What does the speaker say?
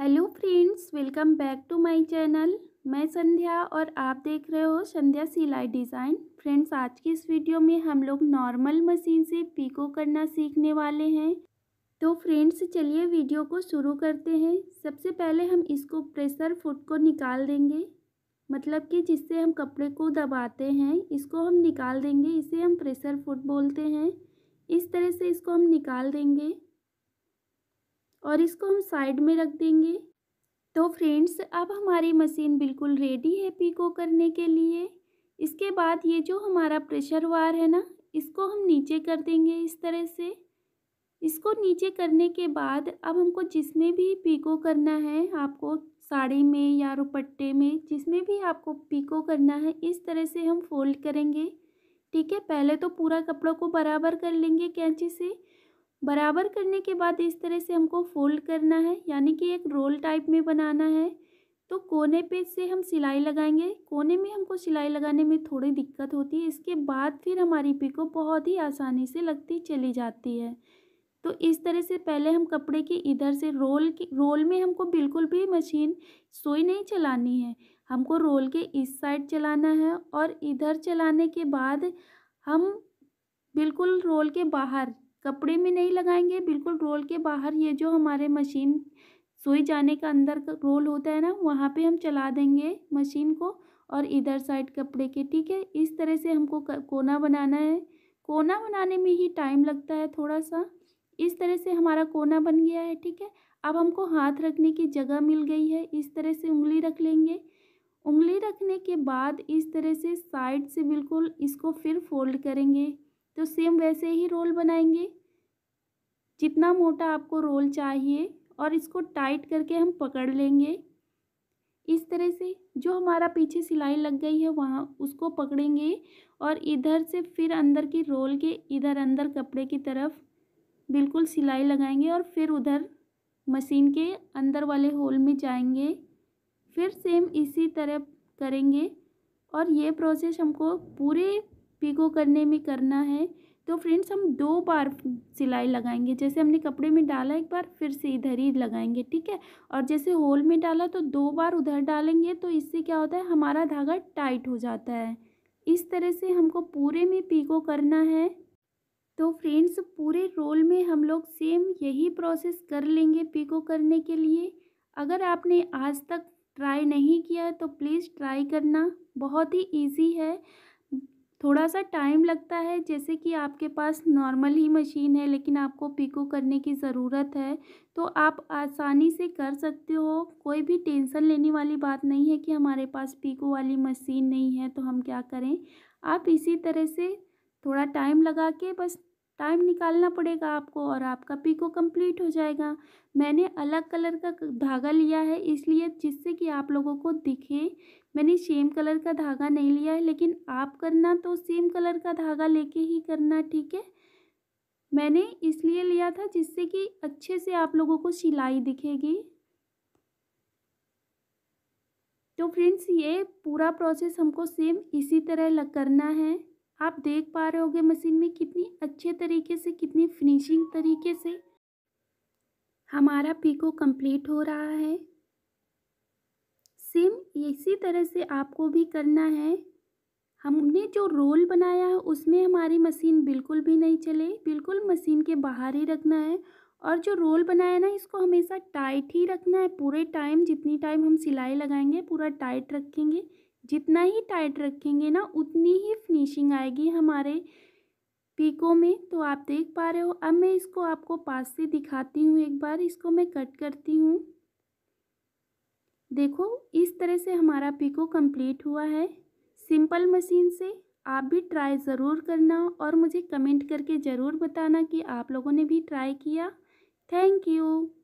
hello friends welcome back to my channel मैं संध्या और आप देख रहे हो संध्या सिलाई डिज़ाइन फ्रेंड्स आज की इस वीडियो में हम लोग नॉर्मल मशीन से पीको करना सीखने वाले हैं तो फ्रेंड्स चलिए वीडियो को शुरू करते हैं सबसे पहले हम इसको प्रेशर फुट को निकाल देंगे मतलब कि जिससे हम कपड़े को दबाते हैं इसको हम निकाल देंगे इसे हम प्रेशर फुट बोलते हैं इस तरह से इसको हम निकाल देंगे और इसको हम साइड में रख देंगे तो फ्रेंड्स अब हमारी मशीन बिल्कुल रेडी है पीको करने के लिए इसके बाद ये जो हमारा प्रेशर वार है ना इसको हम नीचे कर देंगे इस तरह से इसको नीचे करने के बाद अब हमको जिसमें भी पीको करना है आपको साड़ी में या रुपट्टे में जिसमें भी आपको पीको करना है इस तरह से हम फोल्ड करेंगे ठीक है पहले तो पूरा कपड़ों को बराबर कर लेंगे कैंची से बराबर करने के बाद इस तरह से हमको फोल्ड करना है यानी कि एक रोल टाइप में बनाना है तो कोने पे से हम सिलाई लगाएंगे कोने में हमको सिलाई लगाने में थोड़ी दिक्कत होती है इसके बाद फिर हमारी पिको बहुत ही आसानी से लगती चली जाती है तो इस तरह से पहले हम कपड़े के इधर से रोल की रोल में हमको बिल्कुल भी मशीन सोई नहीं चलानी है हमको रोल के इस साइड चलाना है और इधर चलाने के बाद हम बिल्कुल रोल के बाहर कपड़े में नहीं लगाएंगे बिल्कुल रोल के बाहर ये जो हमारे मशीन सुई जाने का अंदर का रोल होता है ना वहाँ पे हम चला देंगे मशीन को और इधर साइड कपड़े के ठीक है इस तरह से हमको कोना बनाना है कोना बनाने में ही टाइम लगता है थोड़ा सा इस तरह से हमारा कोना बन गया है ठीक है अब हमको हाथ रखने की जगह मिल गई है इस तरह से उंगली रख लेंगे उंगली रखने के बाद इस तरह से साइड से बिल्कुल इसको फिर फोल्ड करेंगे तो सेम वैसे ही रोल बनाएंगे जितना मोटा आपको रोल चाहिए और इसको टाइट करके हम पकड़ लेंगे इस तरह से जो हमारा पीछे सिलाई लग गई है वहाँ उसको पकड़ेंगे और इधर से फिर अंदर की रोल के इधर अंदर कपड़े की तरफ बिल्कुल सिलाई लगाएंगे और फिर उधर मशीन के अंदर वाले होल में जाएंगे फिर सेम इसी तरह करेंगे और ये प्रोसेस हमको पूरे पिको करने में करना है तो फ्रेंड्स हम दो बार सिलाई लगाएंगे जैसे हमने कपड़े में डाला एक बार फिर से इधर ही लगाएंगे ठीक है और जैसे होल में डाला तो दो बार उधर डालेंगे तो इससे क्या होता है हमारा धागा टाइट हो जाता है इस तरह से हमको पूरे में पीको करना है तो फ्रेंड्स पूरे रोल में हम लोग सेम यही प्रोसेस कर लेंगे पीको करने के लिए अगर आपने आज तक ट्राई नहीं किया तो प्लीज़ ट्राई करना बहुत ही ईजी है थोड़ा सा टाइम लगता है जैसे कि आपके पास नॉर्मल ही मशीन है लेकिन आपको पिको करने की ज़रूरत है तो आप आसानी से कर सकते हो कोई भी टेंशन लेने वाली बात नहीं है कि हमारे पास पिको वाली मशीन नहीं है तो हम क्या करें आप इसी तरह से थोड़ा टाइम लगा के बस टाइम निकालना पड़ेगा आपको और आपका पीको कंप्लीट हो जाएगा मैंने अलग कलर का धागा लिया है इसलिए जिससे कि आप लोगों को दिखे मैंने सेम कलर का धागा नहीं लिया है लेकिन आप करना तो सेम कलर का धागा लेके ही करना ठीक है मैंने इसलिए लिया था जिससे कि अच्छे से आप लोगों को सिलाई दिखेगी तो फ्रेंड्स ये पूरा प्रोसेस हमको सेम इसी तरह लग करना है आप देख पा रहे होंगे मशीन में कितनी अच्छे तरीके से कितनी फिनिशिंग तरीके से हमारा पीको कंप्लीट हो रहा है सेम इसी तरह से आपको भी करना है हमने जो रोल बनाया है उसमें हमारी मशीन बिल्कुल भी नहीं चले बिल्कुल मशीन के बाहर ही रखना है और जो रोल बनाया ना इसको हमेशा टाइट ही रखना है पूरे टाइम जितनी टाइम हम सिलाई लगाएंगे पूरा टाइट रखेंगे जितना ही टाइट रखेंगे ना उतनी ही फिनिशिंग आएगी हमारे पीको में तो आप देख पा रहे हो अब मैं इसको आपको पास से दिखाती हूँ एक बार इसको मैं कट करती हूँ देखो इस तरह से हमारा पीको कंप्लीट हुआ है सिंपल मशीन से आप भी ट्राई ज़रूर करना और मुझे कमेंट करके ज़रूर बताना कि आप लोगों ने भी ट्राई किया थैंक यू